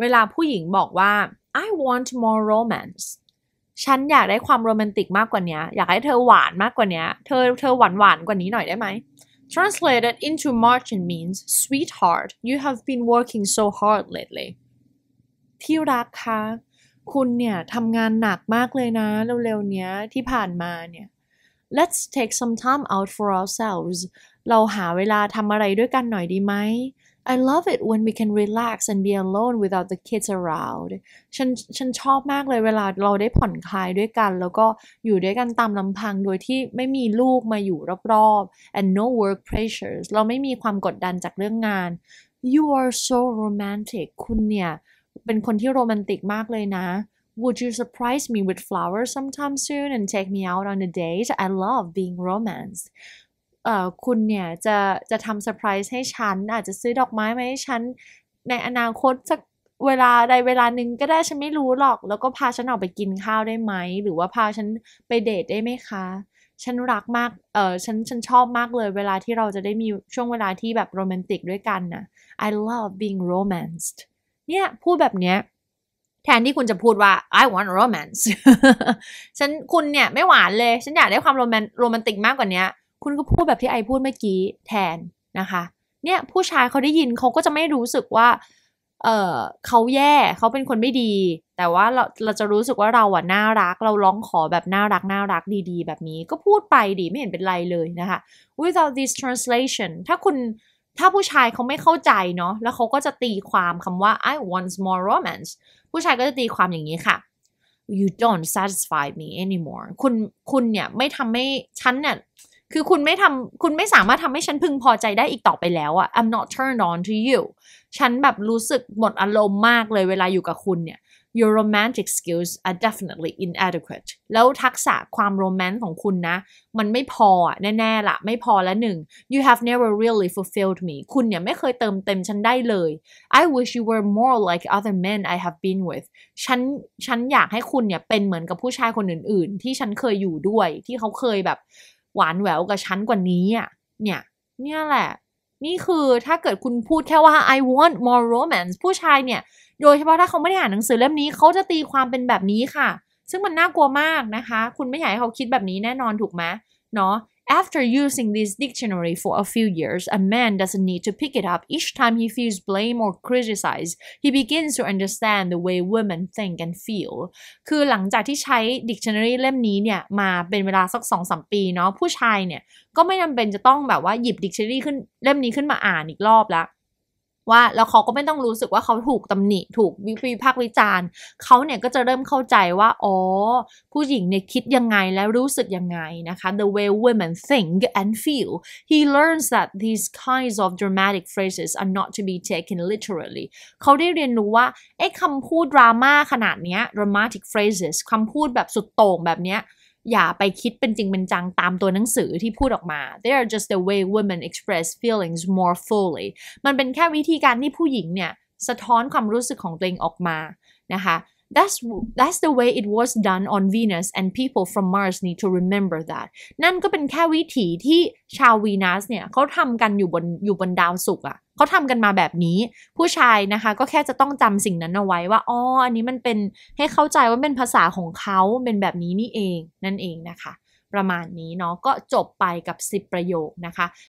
เวลาผู้หญิงบอกว่า I want more romance ฉันอยากได้ความโรแมนติกมากกว่านี้ อยากให้เธอหวานมากกว่านี้ เธอเธอหวานหวานกว่านี้หน่อยได้ไหม Translated into Martian means sweetheart you have been working so hard lately ที่รักคะ คุณเนี่ยทำงานหนักมากเลยนะ เร็วๆเนี้ยที่ผ่านมาเนี่ย Let's take some time out for ourselves เราหาเวลาทำอะไรด้วยกันหน่อยดีไหม I love it when we can relax and be alone without the kids around ฉันฉันชอบมากเลยเวลาเราได้ผ่อนคลายด้วยกัน แล้วก็อยู่ด้วยกันตามลำพังโดยที่ไม่มีลูกมาอยู่รอบๆ and no work pressures เราไม่มีความกดดันจากเรื่องงาน you are so romantic คุณเนี่ย เป็นคนที่โรแมนติกมากเลยนะ Would you surprise me with flowers sometime soon and take me out on a date? I love being romanced. เออคุณเนี่ยจะจะทำเซอร์ไพรส์ให้ฉัน อาจจะซื้อดอกไม้มาให้ฉันในอนาคตสักเวลาใดเวลาหนึ่งก็ได้ ฉันไม่รู้หรอก แล้วก็พาฉันออกไปกินข้าวได้ไหม หรือว่าพาฉันไปเดทได้ไหมคะ ฉันรักมากเออฉันฉันชอบมากเลยเวลาที่เราจะได้มีช่วงเวลาที่แบบโรแมนติกด้วยกันนะ I love being romanced เนี่ยพูดแบบเนี้ยแทนที่คุณจะพูดว่า I want romance ฉันคุณเนี่ยไม่หวานเลยฉันอยากได้ความโรแมนติกมากกว่านี้คุณก็พูดแบบที่ไอพูดเมื่อกี้แทนนะคะ เนี่ยผู้ชายเขาได้ยินเขาก็จะไม่รู้สึกว่า เออเขาแย่เขาเป็นคนไม่ดี แต่ว่าเราเราจะรู้สึกว่าเราอ่ะ น่ารักเราร้องขอแบบน่ารักน่ารักดีๆ แบบนี้ก็พูดไปดี ไม่เห็นเป็นไรเลยนะคะ without this translation ถ้าคุณถ้าผู้ชายเขาไม่เข้าใจเนาะแล้วเขาก็จะตีความคำว่า I want more romance ผู้ชายก็จะตีความอย่างนี้ค่ะ you don't satisfy me anymore คุณคุณเนี่ยไม่ทำให้ฉันเนี่ยคือคุณไม่ทำคุณไม่สามารถทำให้ฉันพึงพอใจได้อีกต่อไปแล้วอะ I'm not turned on to you ฉันแบบรู้สึกหมดอารมณ์มากเลยเวลาอยู่กับคุณเนี่ย your romantic skills are definitely inadequate แล้วทักษะความโรแมนต์ของคุณนะ มันไม่พอแน่ๆละ ไม่พอและหนึ่ง you have never really fulfilled me คุณเนี่ยไม่เคยเติมเต็มฉันได้เลย I wish you were more like other men I have been with ฉันฉันอยากให้คุณเนี่ยเป็นเหมือนกับผู้ชายคนอื่นๆ ที่ฉันเคยอยู่ด้วยที่เขาเคยแบบหวานแหววกับฉันกว่านี้อ่ะ เนี่ย เนี่ยแหละ นี่คือถ้าเกิดคุณพูดแค่ว่า I want more romance ผู้ชายเนี่ย โดยเฉพาะถ้าเขาไม่ได้อ่านหนังสือเล่มนี้เขาจะตีความเป็นแบบนี้ค่ะ ซึ่งมันน่ากลัวมากนะคะ คุณไม่อยากให้เขาคิดแบบนี้แน่นอนถูกไหมเนาะ After using this dictionary for a few years, a man doesn't need to pick it up each time he feels blame or criticized. He begins to understand the way women think and feel. คือหลังจากที่ใช้ dictionary เล่มนี้เนี่ย dictionary ขึ้นเล่มนี้ขึ้นมาอ่านอีกรอบละว่า แล้วเขาก็ไม่ต้องรู้สึกว่าเขาถูกตำหนิ ถูกวิพากษ์วิจารณ์เขาเนี่ยก็จะเริ่มเข้าใจว่า อ๋อ ผู้หญิงเนี่ยคิดยังไงและรู้สึกยังไงนะคะ the way women think and feel he learns that these kinds of dramatic phrases are not to be taken literally เขาได้เรียนรู้ว่าไอ้คำพูดดราม่าขนาดเนี้ย dramatic phrases คำพูดแบบสุดโต่งแบบเนี้ยอย่าไปคิดเป็นจริงเป็นจังตามตัวหนังสือที่พูดออกมา they are just the way women express feelings more fully มันเป็นแค่วิธีการที่ผู้หญิงเนี่ย สะท้อนความรู้สึกของตัวเองออกมานะคะ that's that's the way it was done on Venus and people from Mars need to remember that นั่นก็เป็นแค่วิธีที่ชาววีนัสเนี่ยเขาทำกันอยู่บนอยู่บนดาวศุกร์อ่ะเขาทำกันมาแบบนี้ ผู้ชายนะคะก็แค่จะต้องจำสิ่งนั้นเอาไว้ว่าอ๋ออันนี้มันเป็นให้เข้าใจว่าเป็นภาษาของเขาเป็นแบบนี้นี่เอง นั่นเองนะคะ ประมาณนี้เนาะก็จบไปกับ 10 ประโยคนะคะ